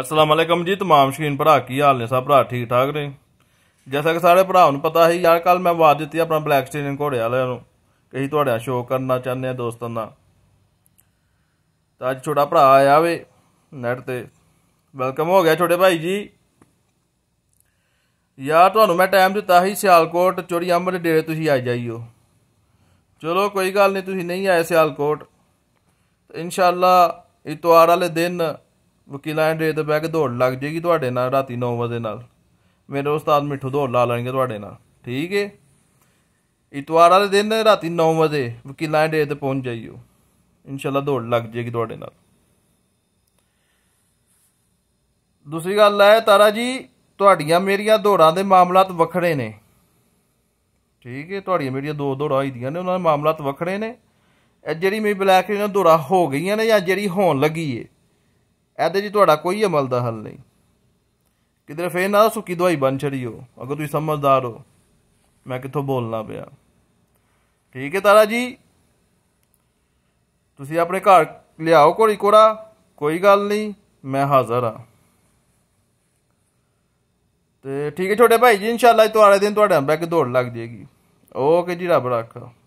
ਅਸਲਾਮ ਜੀ ਤਮਾਮ ਸ਼ਕੀਨ ਭਰਾ ਕੀ ਹਾਲ ਨੇ ਸਭ ਭਰਾ ਠੀਕ ਠਾਕ ਨੇ ਜੈਸਾ ਕਿ ਸਾਰੇ ਭਰਾ ਨੂੰ ਪਤਾ ਹੈ ਯਾਰ ਕੱਲ ਮੈਂ ਵਾਅਦਾ ਦਿੱਤੀ ਆਪਣਾ ਬਲੈਕ ਸਟੇਨ ਘੋੜੇ ਵਾਲਿਆਂ ਨੂੰ ਕਹੀ ਤੁਹਾਡਾ ਸ਼ੋਅ ਕਰਨਾ ਚਾਹੁੰਦੇ ਆ ਦੋਸਤਾਂ ਦਾ ਤਾਂ ਅੱਜ ਛੋਟਾ ਭਰਾ ਆਇਆ ਵੇ ਨੈਟ ਤੇ ਵੈਲਕਮ ਹੋ ਗਿਆ ਛੋਟੇ ਭਾਈ ਜੀ ਯਾਰ ਤੁਹਾਨੂੰ ਮੈਂ ਟਾਈਮ ਦਿੱਤਾ ਸੀ ਸਿਆਲਕੋਟ ਚੋਰੀ ਅੰਮ੍ਰਿਤ ਦੇ ਡੇਰੇ ਤੁਸੀਂ ਆ ਜਾਈਓ ਚਲੋ ਕੋਈ ਗੱਲ ਨਹੀਂ ਤੁਸੀਂ ਨਹੀਂ ਆਏ ਸਿਆਲਕੋਟ ਇਨਸ਼ਾਅੱਲਾ ਇਤਵਾਰ ਵਾਲੇ ਦਿਨ ਵਕੀਲਾਂ ਦੇ ਤੇ ਬੈਗ ਕੇ ਦੌੜ ਲੱਗ ਜੇਗੀ ਤੁਹਾਡੇ ਨਾਲ ਰਾਤੀ 9 ਵਜੇ ਨਾਲ ਮੇਰੇ ਉਸਤਾਦ ਮਿੱਠੂ ਦੌੜ ਲਾ ਲੈਣਗੇ ਤੁਹਾਡੇ ਨਾਲ ਠੀਕ ਏ ਇਤਵਾਰ ਵਾਲੇ ਦਿਨ ਰਾਤੀ 9 ਵਜੇ ਵਕੀਲਾਂ ਦੇ ਤੇ ਪਹੁੰਚ ਜਾਈਓ ਇਨਸ਼ਾਅੱਲਾ ਦੌੜ ਲੱਗ ਜੇਗੀ ਤੁਹਾਡੇ ਨਾਲ ਦੂਸਰੀ ਗੱਲ ਹੈ ਤਾਰਾ ਜੀ ਤੁਹਾਡੀਆਂ ਮੇਰੀਆਂ ਦੌੜਾਂ ਦੇ ਮਾਮਲਾਤ ਵੱਖਰੇ ਨੇ ਠੀਕ ਹੈ ਤੁਹਾਡੀਆਂ ਮੇਰੀਆਂ ਦੋ ਦੌੜਾਂ ਹੋਈਆਂ ਨੇ ਉਹਨਾਂ ਦੇ ਮਾਮਲਾਤ ਵੱਖਰੇ ਨੇ ਇਹ ਜਿਹੜੀ ਮੇਰੀ ਬਲੈਕ ਰੀਨ ਦੌੜਾ ਹੋ ਗਈਆਂ ਨੇ ਜਾਂ ਜਿਹੜੀ ਹੋਣ ਲੱਗੀ ਏ ਐਦੇ ਜੀ ਤੁਹਾਡਾ ਕੋਈ ਅਮਲ ਦਾ ਹੱਲ ਨਹੀਂ ਕਿਧਰੇ ਫੇਰ ਨਾ ਸੁੱਕੀ ਦਵਾਈ ਬਣ ਛੜੀ ਹੋ ਅਗਰ ਤੁਸੀਂ ਸਮਝਦਾਰ ਹੋ ਮੈਂ ਕਿੱਥੋਂ ਬੋਲਣਾ ਪਿਆ ਠੀਕ ਹੈ ਤਾਰਾ ਜੀ ਤੁਸੀਂ ਆਪਣੇ ਘਰ ਲਿਆਓ ਕੋਈ ਕੋੜਾ ਕੋਈ ਗੱਲ ਨਹੀਂ ਮੈਂ ਹਾਜ਼ਰ ਆ ਤੇ ਠੀਕ ਹੈ ਛੋਟੇ ਭਾਈ ਜੀ ਇਨਸ਼ਾਅੱਲਾ ਤੁਹਾਡੇ ਦਿਨ ਤੁਹਾਡੇ ਬੈਕ ਦੌੜ ਲੱਗ ਜੇਗੀ ਓਕੇ ਜੀ ਰੱਬ ਰੱਖਾ